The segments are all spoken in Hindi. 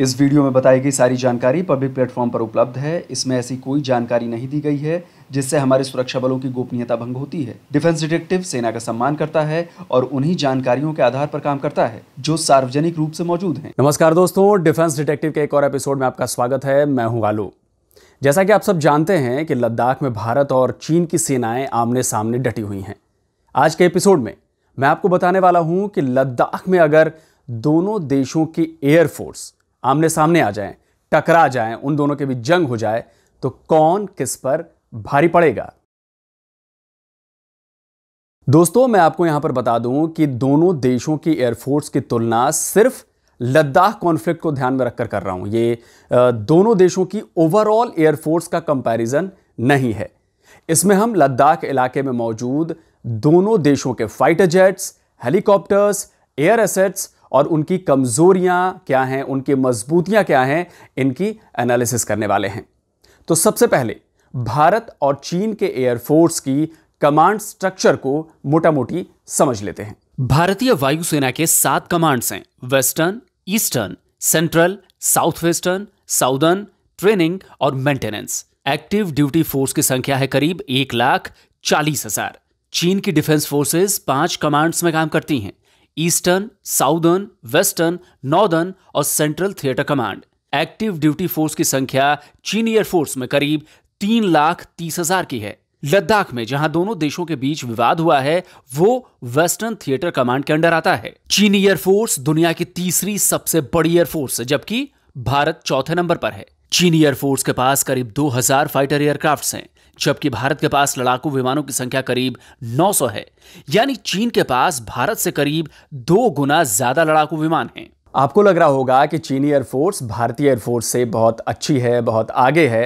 इस वीडियो में बताई गई सारी जानकारी पब्लिक प्लेटफॉर्म पर उपलब्ध है इसमें ऐसी कोई जानकारी नहीं दी गई है जिससे हमारे सुरक्षा बलों की गोपनीयता भंग होती है डिफेंस डिटेक्टिव सेना का सम्मान करता है और उन्हीं जानकारियों के आधार पर काम करता है जो सार्वजनिक रूप से मौजूद है नमस्कार दोस्तों डिफेंस डिटेक्टिव के एक और एपिसोड में आपका स्वागत है मैं हूँ आलू जैसा कि आप सब जानते हैं कि लद्दाख में भारत और चीन की सेनाएं आमने सामने डटी हुई हैं आज के एपिसोड में मैं आपको बताने वाला हूं कि लद्दाख में अगर दोनों देशों की एयरफोर्स आमने सामने आ जाएं टकरा जाएं उन दोनों के बीच जंग हो जाए तो कौन किस पर भारी पड़ेगा दोस्तों मैं आपको यहां पर बता दूं कि दोनों देशों की एयरफोर्स की तुलना सिर्फ लद्दाख कॉन्फ्लिक्ट को ध्यान में रखकर कर रहा हूं ये दोनों देशों की ओवरऑल एयरफोर्स का कंपैरिजन नहीं है इसमें हम लद्दाख इलाके में मौजूद दोनों देशों के fighter jets helicopters air assets और उनकी कमजोरियां क्या हैं उनकी मजबूतियां क्या हैं इनकी एनालिसिस करने वाले हैं तो सबसे पहले भारत और चीन के एयरफोर्स की कमांड स्ट्रक्चर को मोटा मोटी समझ लेते हैं भारतीय वायुसेना के सात कमांड्स हैं western eastern central south western southern training और मेंटेनेंस एक्टिव ड्यूटी फोर्स की संख्या है करीब एक लाख चालीस हजार चीन की डिफेंस फोर्सेस पांच कमांड्स में काम करती हैं ईस्टर्न साउदर्न वेस्टर्न नॉर्दर्न और central theatre command active duty force की संख्या चीनी एयरफोर्स में करीब तीन लाख तीस हजार की है लद्दाख में जहां दोनों देशों के बीच विवाद हुआ है वो वेस्टर्न थिएटर कमांड के अंडर आता है चीनी एयरफोर्स दुनिया की तीसरी सबसे बड़ी एयरफोर्स है जबकि भारत चौथे नंबर पर है चीनी एयरफोर्स के पास करीब 2000 फाइटर एयरक्राफ्ट हैं जबकि भारत के पास लड़ाकू विमानों की संख्या करीब 900 है यानी चीन के पास भारत से करीब दो गुना ज्यादा लड़ाकू विमान हैं आपको लग रहा होगा कि चीनी एयरफोर्स भारतीय एयरफोर्स से बहुत अच्छी है बहुत आगे है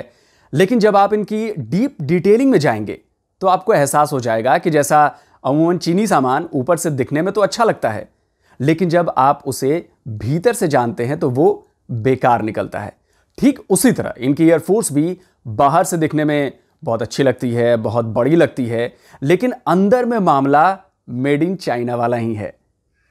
लेकिन जब आप इनकी डीप डिटेलिंग में जाएंगे तो आपको एहसास हो जाएगा कि जैसा अमूमन चीनी सामान ऊपर से दिखने में तो अच्छा लगता है लेकिन जब आप उसे भीतर से जानते हैं तो वो बेकार निकलता है ठीक उसी तरह इनकी एयरफोर्स भी बाहर से दिखने में बहुत अच्छी लगती है बहुत बड़ी लगती है लेकिन अंदर में मामला मेड इन चाइना वाला ही है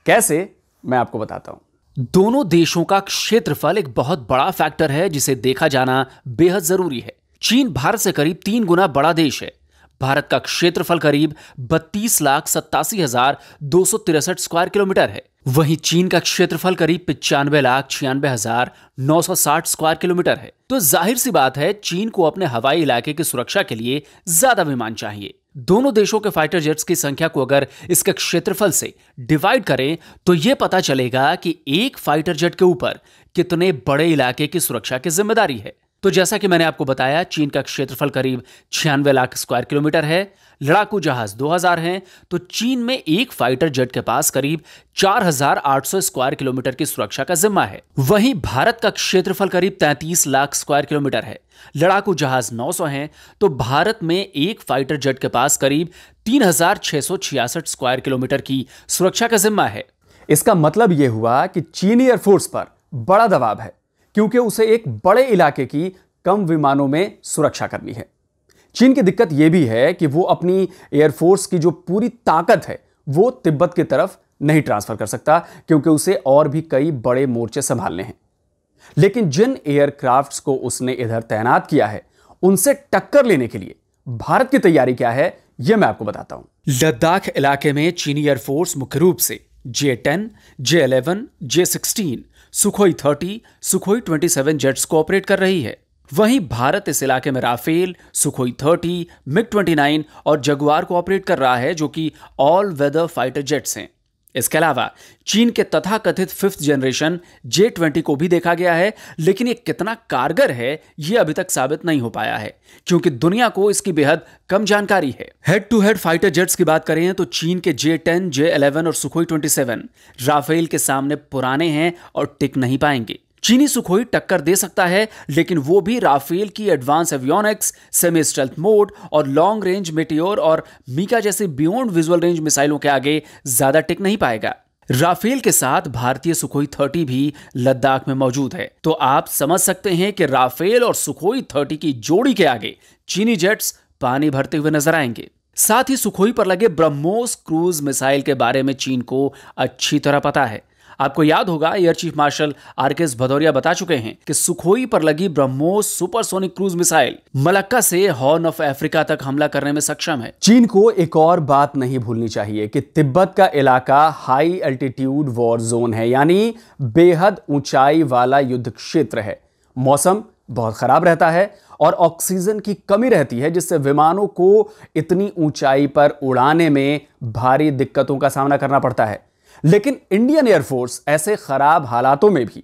कैसे मैं आपको बताता हूं दोनों देशों का क्षेत्रफल एक बहुत बड़ा फैक्टर है जिसे देखा जाना बेहद जरूरी है चीन भारत से करीब तीन गुना बड़ा देश है भारत का क्षेत्रफल करीब बत्तीस लाख सत्तासी हजार दो सौ तिरसठ स्क्वायर किलोमीटर है वहीं चीन का क्षेत्रफल करीब पिचानवे लाख छियानवे हजार नौ सौ साठ स्क्वायर किलोमीटर है तो जाहिर सी बात है चीन को अपने हवाई इलाके की सुरक्षा के लिए ज्यादा विमान चाहिए दोनों देशों के फाइटर जेट्स की संख्या को अगर इसके क्षेत्रफल से डिवाइड करें तो यह पता चलेगा कि एक फाइटर जेट के ऊपर कितने बड़े इलाके की सुरक्षा की जिम्मेदारी है तो जैसा कि मैंने आपको बताया चीन का क्षेत्रफल करीब छियानवे लाख स्क्वायर किलोमीटर है लड़ाकू जहाज 2000 हैं तो चीन में एक फाइटर जेट के पास करीब 4800 स्क्वायर किलोमीटर की सुरक्षा का जिम्मा है वहीं भारत का क्षेत्रफल करीब 33 लाख स्क्वायर किलोमीटर है लड़ाकू जहाज 900 हैं तो भारत में एक फाइटर जेट के पास करीब 3666 स्क्वायर किलोमीटर की सुरक्षा का जिम्मा है इसका मतलब यह हुआ कि चीनी एयरफोर्स पर बड़ा दबाव है क्योंकि उसे एक बड़े इलाके की कम विमानों में सुरक्षा करनी है चीन की दिक्कत यह भी है कि वो अपनी एयरफोर्स की जो पूरी ताकत है वो तिब्बत की तरफ नहीं ट्रांसफर कर सकता क्योंकि उसे और भी कई बड़े मोर्चे संभालने हैं लेकिन जिन एयरक्राफ्ट्स को उसने इधर तैनात किया है उनसे टक्कर लेने के लिए भारत की तैयारी क्या है यह मैं आपको बताता हूं लद्दाख इलाके में चीनी एयरफोर्स मुख्य रूप से J ten J eleven J sixteen Sukhoi thirty Sukhoi twenty seven jets को ऑपरेट कर रही है वहीं भारत इस इलाके में Rafale Sukhoi thirty MiG twenty nine और जगुआर को ऑपरेट कर रहा है जो कि ऑल वेदर फाइटर जेट्स हैं इसके अलावा चीन के तथाकथित फिफ्थ जनरेशन जे ट्वेंटी को भी देखा गया है लेकिन ये कितना कारगर है ये अभी तक साबित नहीं हो पाया है क्योंकि दुनिया को इसकी बेहद कम जानकारी है head to head fighter jets की बात करें तो चीन के जे टेन जे इलेवन और सुखोई ट्वेंटी सेवन राफेल के सामने पुराने हैं और टिक नहीं पाएंगे चीनी सुखोई टक्कर दे सकता है लेकिन वो भी राफेल की advance avionics semi stealth mode और लॉन्ग रेंज मेटियोर और मीका जैसे बियॉन्ड विजुअल रेंज मिसाइलों के आगे ज्यादा टिक नहीं पाएगा राफेल के साथ भारतीय सुखोई थर्टी भी लद्दाख में मौजूद है तो आप समझ सकते हैं कि राफेल और सुखोई थर्टी की जोड़ी के आगे चीनी जेट्स पानी भरते हुए नजर आएंगे साथ ही सुखोई पर लगे ब्रह्मोस क्रूज मिसाइल के बारे में चीन को अच्छी तरह पता है आपको याद होगा एयर चीफ मार्शल आर के भदौरिया बता चुके हैं कि सुखोई पर लगी BrahMos supersonic cruise missile Malacca से हॉर्न ऑफ अफ्रीका तक हमला करने में सक्षम है चीन को एक और बात नहीं भूलनी चाहिए कि तिब्बत का इलाका हाई अल्टीट्यूड वॉर जोन है यानी बेहद ऊंचाई वाला युद्ध क्षेत्र है मौसम बहुत खराब रहता है और ऑक्सीजन की कमी रहती है जिससे विमानों को इतनी ऊंचाई पर उड़ाने में भारी दिक्कतों का सामना करना पड़ता है लेकिन इंडियन एयरफोर्स ऐसे खराब हालातों में भी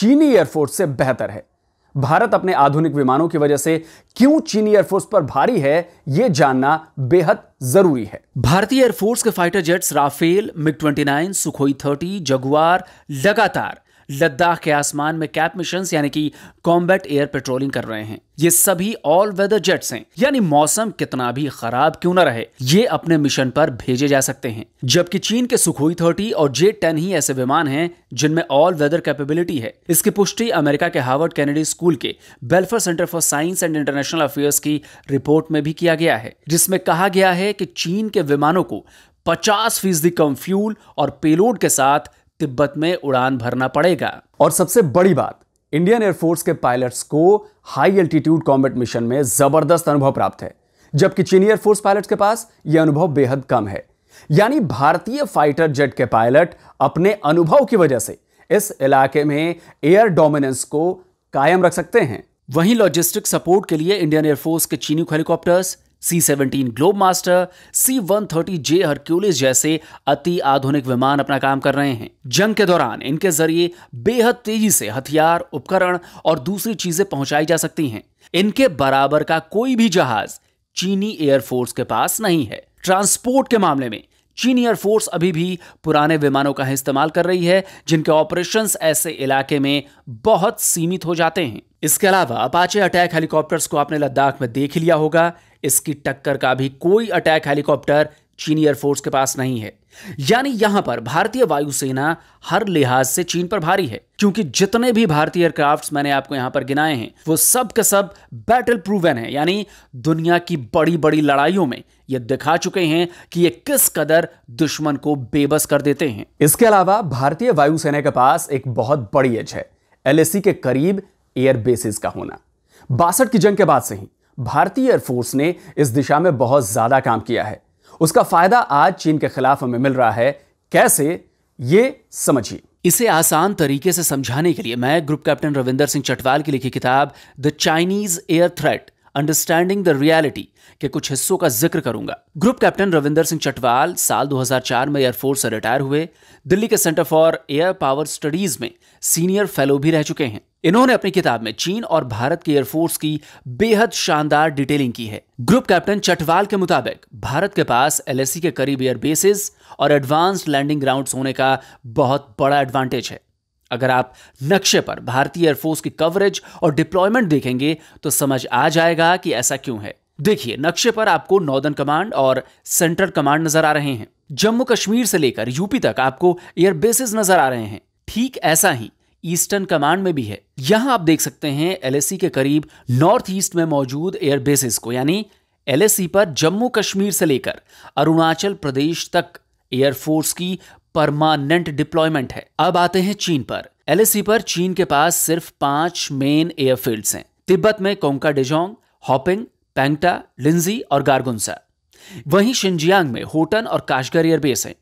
चीनी एयरफोर्स से बेहतर है भारत अपने आधुनिक विमानों की वजह से क्यों चीनी एयरफोर्स पर भारी है यह जानना बेहद जरूरी है भारतीय एयरफोर्स के fighter jets Rafale MiG 29, Sukhoi 30, Jaguar लगातार लद्दाख के आसमान में कैप मिशन यानी कि कॉम्बैट एयर पेट्रोलिंग कर रहे हैं ये सभी ऑल वेदर जेट्स हैं यानी मौसम कितना भी खराब क्यों ना रहे ये अपने मिशन पर भेजे जा सकते हैं जबकि चीन के सुखोई थर्टी और जे टेन ही ऐसे विमान हैं जिनमें ऑल वेदर कैपेबिलिटी है इसकी पुष्टि अमेरिका के हार्वर्ड कैनेडी स्कूल के Belfer centre for science and international affairs की रिपोर्ट में भी किया गया है जिसमें कहा गया है कि चीन के विमानों को पचास फीसदी कम फ्यूल और पेलोड के साथ तिब्बत में उड़ान भरना पड़ेगा और सबसे बड़ी बात इंडियन एयरफोर्स के पायलट्स को हाई एल्टीट्यूड कॉम्बेट मिशन में जबरदस्त अनुभव प्राप्त है जबकि चीनी एयरफोर्स पायलट के पास यह अनुभव बेहद कम है यानी भारतीय फाइटर जेट के पायलट अपने अनुभव की वजह से इस इलाके में एयर डोमिनेंस को कायम रख सकते हैं वहीं लॉजिस्टिक सपोर्ट के लिए इंडियन एयरफोर्स के चीनी helicopters C seventeen Globemaster C one thirty J Hercules जैसे अति आधुनिक विमान अपना काम कर रहे हैं जंग के दौरान इनके जरिए बेहद तेजी से हथियार उपकरण और दूसरी चीजें पहुंचाई जा सकती हैं इनके बराबर का कोई भी जहाज चीनी एयरफोर्स के पास नहीं है ट्रांसपोर्ट के मामले में चीनी एयरफोर्स अभी भी पुराने विमानों का इस्तेमाल कर रही है जिनके ऑपरेशन ऐसे इलाके में बहुत सीमित हो जाते हैं इसके अलावा अपाचे अटैक हेलीकॉप्टर्स को आपने लद्दाख में देख लिया होगा इसकी टक्कर का भी कोई अटैक हेलीकॉप्टर चीनी एयरफोर्स के पास नहीं है यानी यहां पर भारतीय वायुसेना हर लिहाज से चीन पर भारी है क्योंकि जितने भी भारतीय एयरक्राफ्ट मैंने आपको यहां पर गिनाए हैं वो सब के सब बैटल प्रूवन है यानी दुनिया की बड़ी बड़ी लड़ाइयों में ये दिखा चुके हैं कि ये किस कदर दुश्मन को बेबस कर देते हैं इसके अलावा भारतीय वायुसेना के पास एक बहुत बड़ी एज है एल के करीब एयर बेसिस का होना बासठ की जंग के बाद से ही भारतीय एयरफोर्स ने इस दिशा में बहुत ज्यादा काम किया है उसका फायदा आज चीन के खिलाफ हमें मिल रहा है कैसे ये समझिए इसे आसान तरीके से समझाने के लिए मैं ग्रुप कैप्टन रविंदर सिंह चटवाल की लिखी किताब the Chinese air threat understanding the reality के कुछ हिस्सों का जिक्र करूंगा ग्रुप कैप्टन रविंदर सिंह चटवाल साल 2004 में एयरफोर्स से रिटायर हुए दिल्ली के centre for air power studies में सीनियर फेलो भी रह चुके हैं इन्होंने अपनी किताब में चीन और भारत के एयरफोर्स की बेहद शानदार डिटेलिंग की है ग्रुप कैप्टन चटवाल के मुताबिक भारत के पास एलएसी e के करीब एयर बेसिस और एडवांस्ड लैंडिंग ग्राउंड्स होने का बहुत बड़ा एडवांटेज है अगर आप नक्शे पर भारतीय एयरफोर्स की कवरेज और डिप्लॉयमेंट देखेंगे तो समझ आ जाएगा कि ऐसा क्यों है देखिए नक्शे पर आपको नॉर्दर्न कमांड और सेंट्रल कमांड नजर आ रहे हैं जम्मू कश्मीर से लेकर यूपी तक आपको एयर बेसिस नजर आ रहे हैं ठीक ऐसा ही ईस्टर्न कमांड में भी है यहां आप देख सकते हैं एलएसी के करीब नॉर्थ ईस्ट में मौजूद एयर बेसिस को यानी एलएसी पर जम्मू कश्मीर से लेकर अरुणाचल प्रदेश तक एयरफोर्स की परमानेंट डिप्लॉयमेंट है अब आते हैं चीन पर एलएसी पर चीन के पास सिर्फ पांच मेन एयरफील्ड हैं तिब्बत में कोंका डिजोंग हॉपिंग पैंगटा लिंजी और गार्गुनसा वहीं शिंजियांग में होटन और काशगर एयरबेस हैं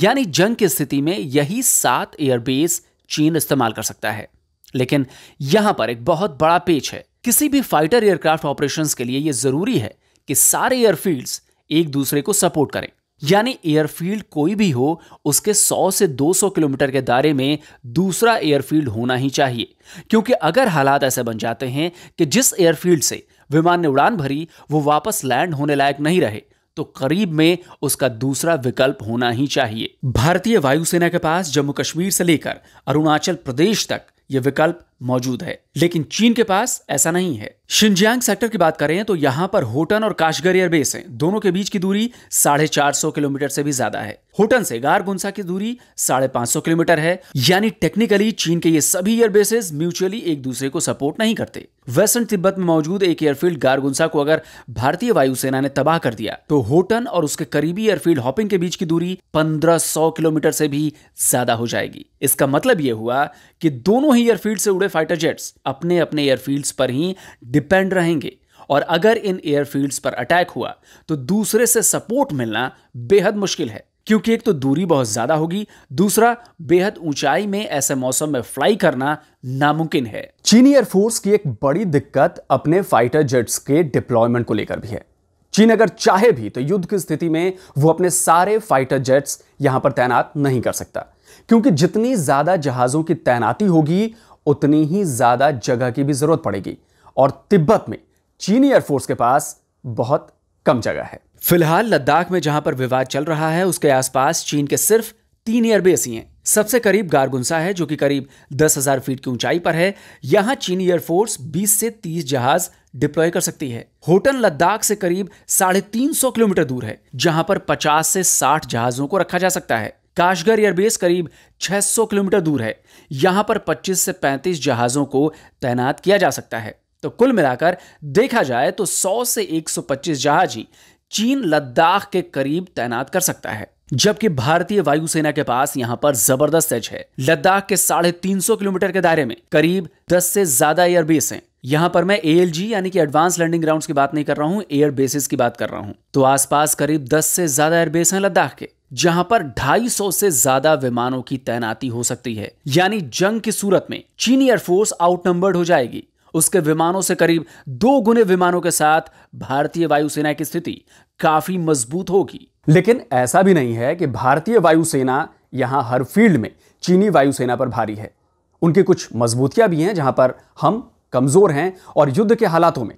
यानी जंग की स्थिति में यही सात एयरबेस चीन इस्तेमाल कर सकता है लेकिन यहां पर एक बहुत बड़ा पेच है किसी भी फाइटर एयरक्राफ्ट ऑपरेशंस के लिए यह जरूरी है कि सारे एयरफील्ड्स एक दूसरे को सपोर्ट करें यानी एयरफील्ड कोई भी हो उसके 100 से 200 किलोमीटर के दायरे में दूसरा एयरफील्ड होना ही चाहिए क्योंकि अगर हालात ऐसे बन जाते हैं कि जिस एयरफील्ड से विमान ने उड़ान भरी वो वापस लैंड होने लायक नहीं रहे तो करीब में उसका दूसरा विकल्प होना ही चाहिए भारतीय वायुसेना के पास जम्मू कश्मीर से लेकर अरुणाचल प्रदेश तक ये विकल्प मौजूद है लेकिन चीन के पास ऐसा नहीं है शिनजियांग सेक्टर की बात करें तो यहाँ पर होटन और काशगर एयरबेस है दोनों के बीच की दूरी साढ़े चार सौ किलोमीटर से भी ज्यादा है होटन से गुंसा की दूरी साढ़े पांच सौ किलोमीटर है यानी टेक्निकली चीन के ये सभी एयरबेसेस म्यूचुअली एक दूसरे को सपोर्ट नहीं करते वेस्टर्न तिब्बत में मौजूद एक एयरफील्ड गारगुंसा को अगर भारतीय वायुसेना ने तबाह कर दिया तो होटन और उसके करीबी एयरफील्ड हॉपिंग के बीच की दूरी 1500 किलोमीटर से भी ज्यादा हो जाएगी इसका मतलब यह हुआ कि दोनों ही एयरफील्ड से उड़े हुए फाइटर जेट्स अपने अपने एयरफील्ड्स पर ही डिपेंड रहेंगे और अगर इन एयरफील्ड्स पर अटैक हुआ तो दूसरे से सपोर्ट मिलना बेहद मुश्किल है क्योंकि एक तो दूरी बहुत ज्यादा होगी दूसरा बेहद ऊंचाई में ऐसे मौसम में फ्लाई करना नामुमकिन है चीनी एयरफोर्स की एक बड़ी दिक्कत अपने फाइटर जेट्स के डिप्लॉयमेंट को लेकर भी है चीन अगर चाहे भी तो युद्ध की स्थिति में वो अपने सारे फाइटर जेट्स यहां पर तैनात नहीं कर सकता क्योंकि जितनी ज्यादा जहाजों की तैनाती होगी उतनी ही ज़्यादा जगह की भी ज़रूरत पड़ेगी और तिब्बत में चीनी एयरफोर्स के पास बहुत कम जगह है फिलहाल लद्दाख में जहां पर विवाद चल रहा है उसके आसपास चीन के सिर्फ तीन एयरबेस ही हैं सबसे करीब गारगुंसा है जो कि करीब दस हजार फीट की ऊंचाई पर है यहाँ चीनी एयरफोर्स 20 से 30 जहाज डिप्लॉय कर सकती है होटन लद्दाख से करीब साढ़े तीन सौ किलोमीटर दूर है जहां पर 50 से 60 जहाजों को रखा जा सकता है काशगर एयरबेस करीब 600 किलोमीटर दूर है यहां पर 25 से 35 जहाज़ों को तैनात किया जा सकता है तो कुल मिलाकर देखा जाए तो 100 से 125 जहाज ही चीन लद्दाख के करीब तैनात कर सकता है जबकि भारतीय वायुसेना के पास यहां पर जबरदस्त एज है लद्दाख के साढ़े तीन सौ किलोमीटर के दायरे में करीब दस से ज्यादा एयरबेस हैं यहां पर मैं ए यानी कि एडवांस लैंडिंग ग्राउंड्स की बात नहीं कर रहा हूं एयर बेसिस की बात कर रहा हूं तो आसपास करीब 10 से ज्यादा एयरबेस हैं लद्दाख के जहां पर 250 से ज्यादा विमानों की तैनाती हो सकती है यानी जंग की सूरत में चीनी एयरफोर्स आउटनंबर्ड हो जाएगी उसके विमानों से करीब दो गुने विमानों के साथ भारतीय वायुसेना की स्थिति काफी मजबूत होगी लेकिन ऐसा भी नहीं है कि भारतीय वायुसेना यहां हर फील्ड में चीनी वायुसेना पर भारी है उनकी कुछ मजबूतियां भी हैं जहां पर हम कमजोर हैं और युद्ध के हालातों में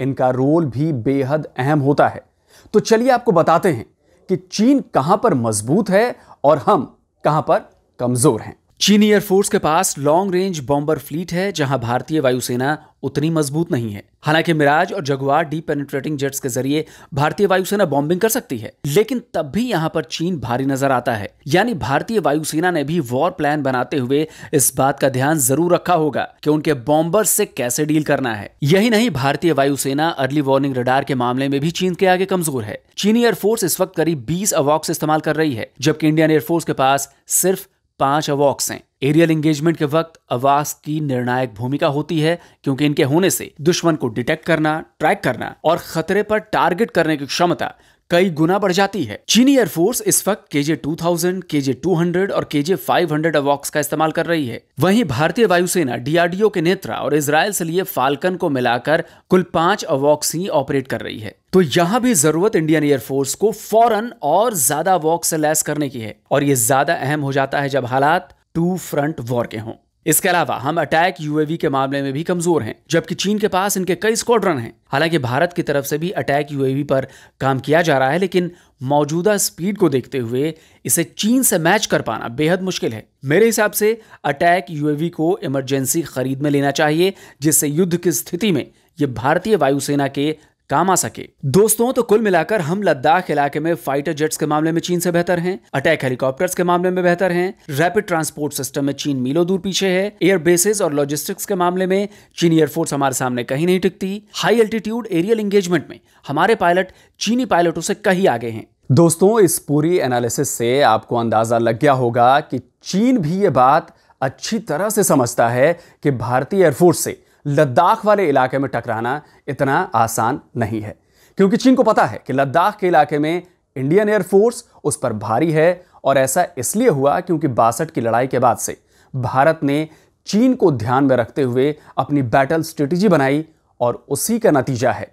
इनका रोल भी बेहद अहम होता है तो चलिए आपको बताते हैं कि चीन कहां पर मजबूत है और हम कहां पर कमजोर हैं चीनी एयरफोर्स के पास लॉन्ग रेंज बॉम्बर फ्लीट है जहां भारतीय वायुसेना उतनी मजबूत नहीं है हालांकि मिराज और जगुआर डी पेनिट्रेटिंग जेट्स के जरिए भारतीय वायुसेना बॉम्बिंग कर सकती है लेकिन तब भी यहाँ पर चीन भारी नजर आता है यानी भारतीय वायुसेना ने भी वॉर प्लान बनाते हुए इस बात का ध्यान जरूर रखा होगा कि उनके बॉम्बर से कैसे डील करना है यही नहीं भारतीय वायुसेना अर्ली वार्निंग रडार के मामले में भी चीन के आगे कमजोर है चीनी एयरफोर्स इस वक्त करीब बीस अवॉक्स इस्तेमाल कर रही है जबकि इंडियन एयरफोर्स के पास सिर्फ पांच अवॉक्स हैं एरियल एंगेजमेंट के वक्त आवाज की निर्णायक भूमिका होती है क्योंकि इनके होने से दुश्मन को डिटेक्ट करना ट्रैक करना और खतरे पर टारगेट करने की क्षमता कई गुना बढ़ जाती है चीनी एयरफोर्स इस वक्त के जे टू थाउजेंड के जे टू हंड्रेड और के जे फाइव हंड्रेड अवॉक्स का इस्तेमाल कर रही है वहीं भारतीय वायुसेना डीआरडीओ के नेत्रा और इसराइल से लिए फाल्कन को मिलाकर कुल पांच अवॉक्स ही ऑपरेट कर रही है तो यहाँ भी जरूरत इंडियन एयरफोर्स को फौरन और ज्यादा वॉक से लैस करने की है और ये ज्यादा अहम हो जाता है जब हालात टू फ्रंट वॉर के हों इसके अलावा हम अटैक यूएवी के मामले में भी कमजोर हैं जबकि चीन के पास इनके कई स्क्वाड्रन हैं हालांकि भारत की तरफ से भी अटैक यूएवी पर काम किया जा रहा है लेकिन मौजूदा स्पीड को देखते हुए इसे चीन से मैच कर पाना बेहद मुश्किल है मेरे हिसाब से अटैक यूएवी को इमरजेंसी खरीद में लेना चाहिए जिससे युद्ध की स्थिति में ये भारतीय वायुसेना के काम आ सके दोस्तों तो कुल मिलाकर हम लद्दाख इलाके में फाइटर जेट्स के मामले में चीन से बेहतर हैं अटैक हेलीकॉप्टर्स के मामले में बेहतर हैं रैपिड ट्रांसपोर्ट सिस्टम में चीन मीलों दूर पीछे है एयर बेसिस और लॉजिस्टिक्स के मामले में चीनी एयरफोर्स हमारे सामने कहीं नहीं टिकती हाई एल्टीट्यूड एरियल एंगेजमेंट में हमारे पायलट चीनी पायलटों से कहीं आगे हैं दोस्तों इस पूरी एनालिसिस से आपको अंदाजा लग गया होगा कि चीन भी ये बात अच्छी तरह से समझता है कि भारतीय एयरफोर्स से लद्दाख वाले इलाके में टकराना इतना आसान नहीं है क्योंकि चीन को पता है कि लद्दाख के इलाके में इंडियन एयरफोर्स उस पर भारी है और ऐसा इसलिए हुआ क्योंकि बासठ की लड़ाई के बाद से भारत ने चीन को ध्यान में रखते हुए अपनी बैटल स्ट्रेटजी बनाई और उसी का नतीजा है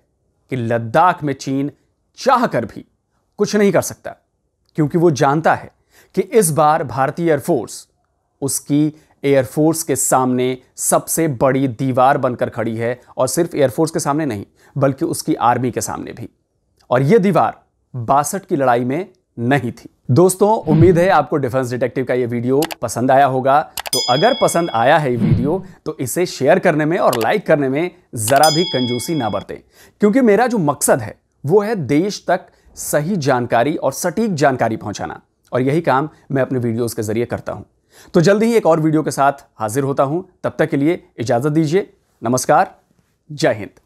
कि लद्दाख में चीन चाह कर भी कुछ नहीं कर सकता क्योंकि वो जानता है कि इस बार भारतीय एयरफोर्स उसकी एयरफोर्स के सामने सबसे बड़ी दीवार बनकर खड़ी है और सिर्फ एयरफोर्स के सामने नहीं बल्कि उसकी आर्मी के सामने भी और यह दीवार बासठ की लड़ाई में नहीं थी दोस्तों उम्मीद है आपको डिफेंस डिटेक्टिव का यह वीडियो पसंद आया होगा तो अगर पसंद आया है वीडियो तो इसे शेयर करने में और लाइक करने में ज़रा भी कंजूसी ना बरतें क्योंकि मेरा जो मकसद है वो है देश तक सही जानकारी और सटीक जानकारी पहुंचाना और यही काम मैं अपने वीडियोस के जरिए करता हूं तो जल्दी ही एक और वीडियो के साथ हाजिर होता हूं तब तक के लिए इजाज़त दीजिए नमस्कार जय हिंद